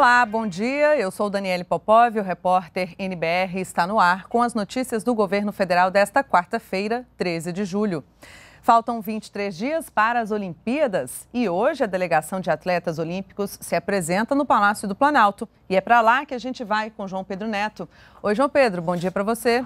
Olá, bom dia. Eu sou Daniele Popov, o repórter NBR está no ar com as notícias do governo federal desta quarta-feira, 13 de julho. Faltam 23 dias para as Olimpíadas e hoje a delegação de atletas olímpicos se apresenta no Palácio do Planalto. E é para lá que a gente vai com João Pedro Neto. Oi, João Pedro, bom dia para você.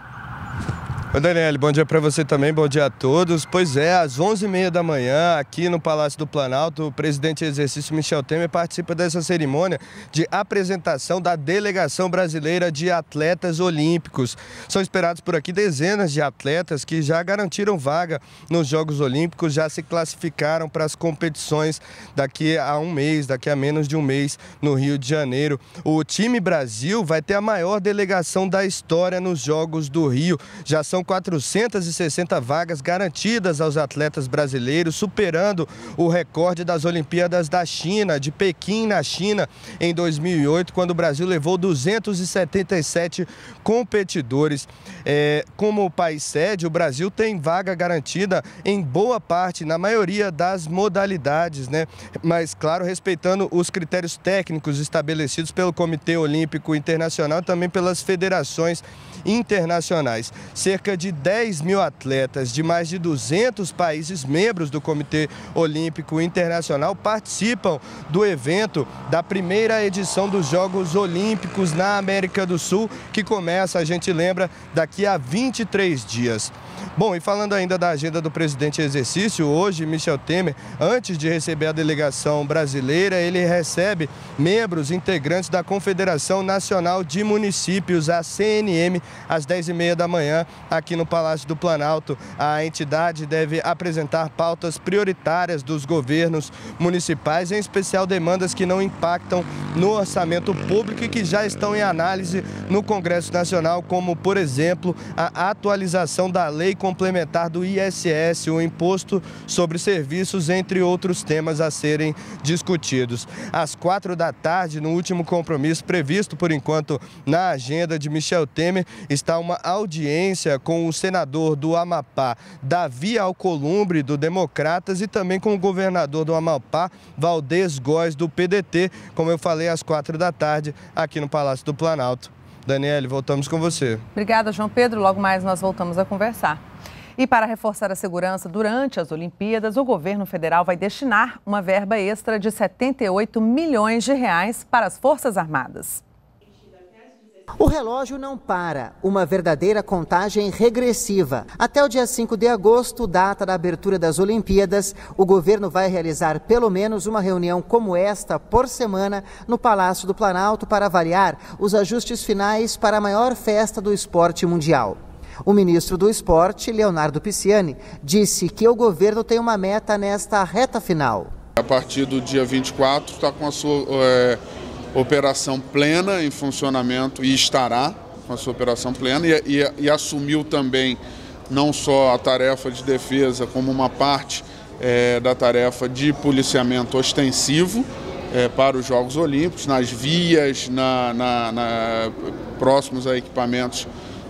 Ô Daniel, bom dia para você também, bom dia a todos. Pois é, às 11h30 da manhã, aqui no Palácio do Planalto, o presidente de exercício Michel Temer participa dessa cerimônia de apresentação da delegação brasileira de atletas olímpicos. São esperados por aqui dezenas de atletas que já garantiram vaga nos Jogos Olímpicos, já se classificaram para as competições daqui a um mês, daqui a menos de um mês, no Rio de Janeiro. O time Brasil vai ter a maior delegação da história nos Jogos do Rio. Já são 460 vagas garantidas aos atletas brasileiros, superando o recorde das Olimpíadas da China, de Pequim, na China, em 2008, quando o Brasil levou 277 competidores. É, como país sede, o Brasil tem vaga garantida em boa parte, na maioria das modalidades, né? Mas, claro, respeitando os critérios técnicos estabelecidos pelo Comitê Olímpico Internacional e também pelas federações internacionais. Cerca de 10 mil atletas de mais de 200 países membros do Comitê Olímpico Internacional participam do evento da primeira edição dos Jogos Olímpicos na América do Sul, que começa, a gente lembra, daqui a 23 dias. Bom, e falando ainda da agenda do presidente em exercício, hoje Michel Temer, antes de receber a delegação brasileira, ele recebe membros integrantes da Confederação Nacional de Municípios, a CNM, às 10h30 da manhã, aqui no Palácio do Planalto. A entidade deve apresentar pautas prioritárias dos governos municipais, em especial demandas que não impactam no orçamento público e que já estão em análise no Congresso Nacional, como, por exemplo, a atualização da lei Lei Complementar do ISS, o Imposto sobre Serviços, entre outros temas a serem discutidos. Às quatro da tarde, no último compromisso previsto, por enquanto, na agenda de Michel Temer, está uma audiência com o senador do Amapá, Davi Alcolumbre, do Democratas, e também com o governador do Amapá, Valdez Góes, do PDT, como eu falei, às quatro da tarde, aqui no Palácio do Planalto. Daniele, voltamos com você. Obrigada, João Pedro. Logo mais nós voltamos a conversar. E para reforçar a segurança durante as Olimpíadas, o governo federal vai destinar uma verba extra de 78 milhões de reais para as Forças Armadas. O relógio não para, uma verdadeira contagem regressiva. Até o dia 5 de agosto, data da abertura das Olimpíadas, o governo vai realizar pelo menos uma reunião como esta por semana no Palácio do Planalto para avaliar os ajustes finais para a maior festa do esporte mundial. O ministro do Esporte, Leonardo Pisciani, disse que o governo tem uma meta nesta reta final. A partir do dia 24, está com a sua. É operação plena em funcionamento e estará com a sua operação plena e, e, e assumiu também não só a tarefa de defesa como uma parte é, da tarefa de policiamento ostensivo é, para os Jogos Olímpicos, nas vias, na, na, na próximos a equipamentos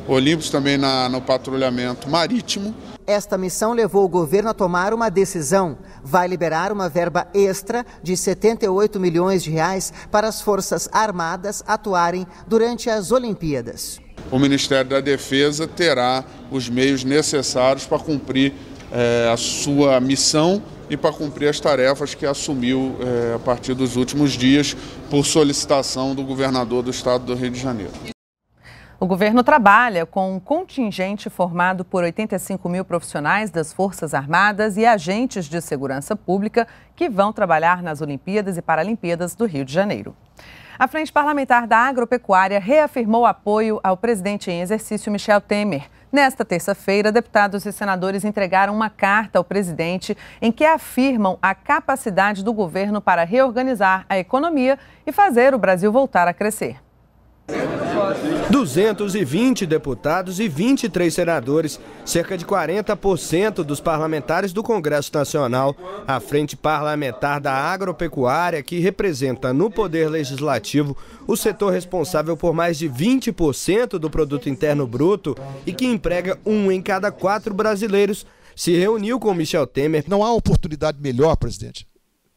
Olímpicos, também na, no patrulhamento marítimo. Esta missão levou o governo a tomar uma decisão. Vai liberar uma verba extra de 78 milhões de reais para as Forças Armadas atuarem durante as Olimpíadas. O Ministério da Defesa terá os meios necessários para cumprir eh, a sua missão e para cumprir as tarefas que assumiu eh, a partir dos últimos dias por solicitação do governador do estado do Rio de Janeiro. O governo trabalha com um contingente formado por 85 mil profissionais das Forças Armadas e agentes de segurança pública que vão trabalhar nas Olimpíadas e Paralimpíadas do Rio de Janeiro. A Frente Parlamentar da Agropecuária reafirmou apoio ao presidente em exercício Michel Temer. Nesta terça-feira, deputados e senadores entregaram uma carta ao presidente em que afirmam a capacidade do governo para reorganizar a economia e fazer o Brasil voltar a crescer. 220 deputados e 23 senadores, cerca de 40% dos parlamentares do Congresso Nacional. A Frente Parlamentar da Agropecuária, que representa no Poder Legislativo o setor responsável por mais de 20% do produto interno bruto e que emprega um em cada quatro brasileiros, se reuniu com Michel Temer. Não há oportunidade melhor, presidente,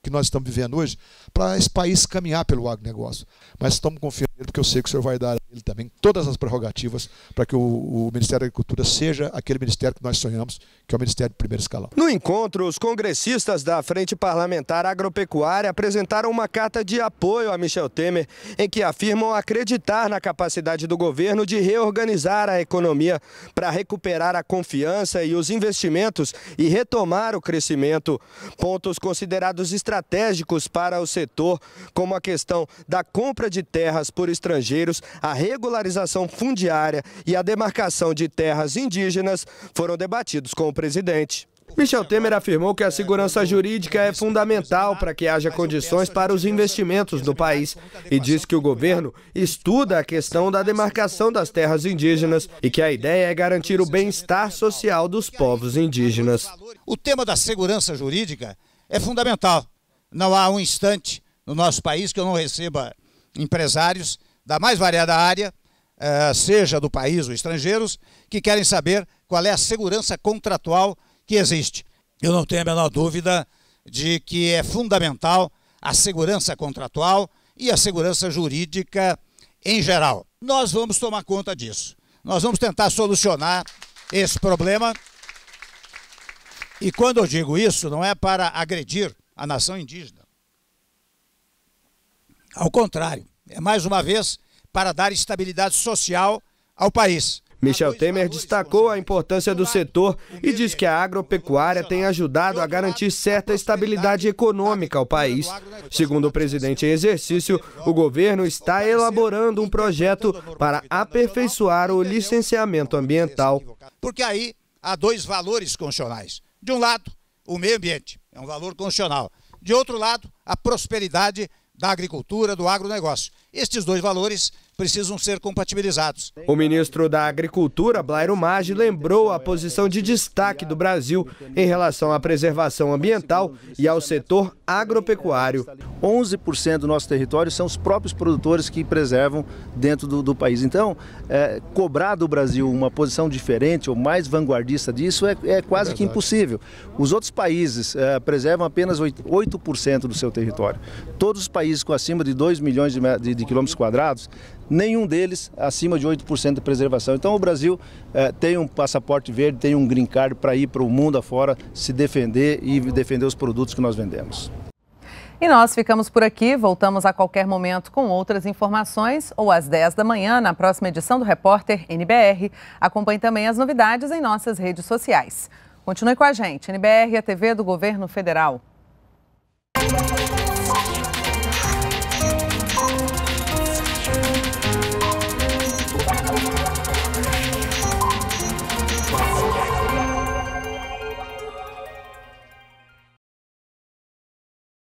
que nós estamos vivendo hoje, para esse país caminhar pelo agronegócio. Mas estamos confiando porque eu sei que o senhor vai dar a ele também todas as prerrogativas para que o, o, Ministério da Agricultura seja aquele ministério que nós sonhamos, que é o Ministério de Primeiro Escalão. No encontro, os congressistas da Frente Parlamentar Agropecuária apresentaram uma carta de apoio a Michel Temer, em que afirmam acreditar na capacidade do governo de reorganizar a economia para recuperar a confiança e os investimentos e retomar o crescimento. Pontos considerados estratégicos para o setor, como a questão da compra de terras por estrangeiros, a regularização fundiária e a demarcação de terras indígenas foram debatidos com o presidente. Michel Temer afirmou que a segurança jurídica é fundamental para que haja condições para os investimentos no país e diz que o governo estuda a questão da demarcação das terras indígenas e que a ideia é garantir o bem-estar social dos povos indígenas. O tema da segurança jurídica é fundamental. Não há um instante no nosso país que eu não receba empresários da mais variada área, eh, seja do país ou estrangeiros, que querem saber qual é a segurança contratual que existe. Eu não tenho a menor dúvida de que é fundamental a segurança contratual e a segurança jurídica em geral. Nós vamos tomar conta disso. Nós vamos tentar solucionar esse problema. E quando eu digo isso, não é para agredir a nação indígena. Ao contrário, é mais uma vez para dar estabilidade social ao país. Michel Temer destacou a importância do setor e diz que a agropecuária tem ajudado a garantir certa estabilidade econômica ao país. Né? Segundo o presidente em exercício, o governo está elaborando um projeto para aperfeiçoar o é licenciamento ambiental. Porque aí há dois valores constitucionais. De um lado, o meio ambiente, é um valor constitucional. De outro lado, a prosperidade da agricultura, do agronegócio. Estes dois valores precisam ser compatibilizados. O ministro da Agricultura, Blairo Maggi, lembrou a posição de destaque do Brasil em relação à preservação ambiental e ao setor agropecuário. 11% do nosso território são os próprios produtores que preservam dentro do, do país. Então, é, cobrar do Brasil uma posição diferente ou mais vanguardista disso é, é quase é que impossível. Os outros países é, preservam apenas 8% do seu território. Todos os países com acima de 2 milhões de, de, de quilômetros quadrados nenhum deles acima de 8% de preservação. Então o Brasil eh, tem um passaporte verde, tem um green card para ir para o mundo afora se defender e defender os produtos que nós vendemos. E nós ficamos por aqui, voltamos a qualquer momento com outras informações ou às 10 da manhã na próxima edição do Repórter NBR. Acompanhe também as novidades em nossas redes sociais. Continue com a gente, NBR, é a TV do Governo Federal.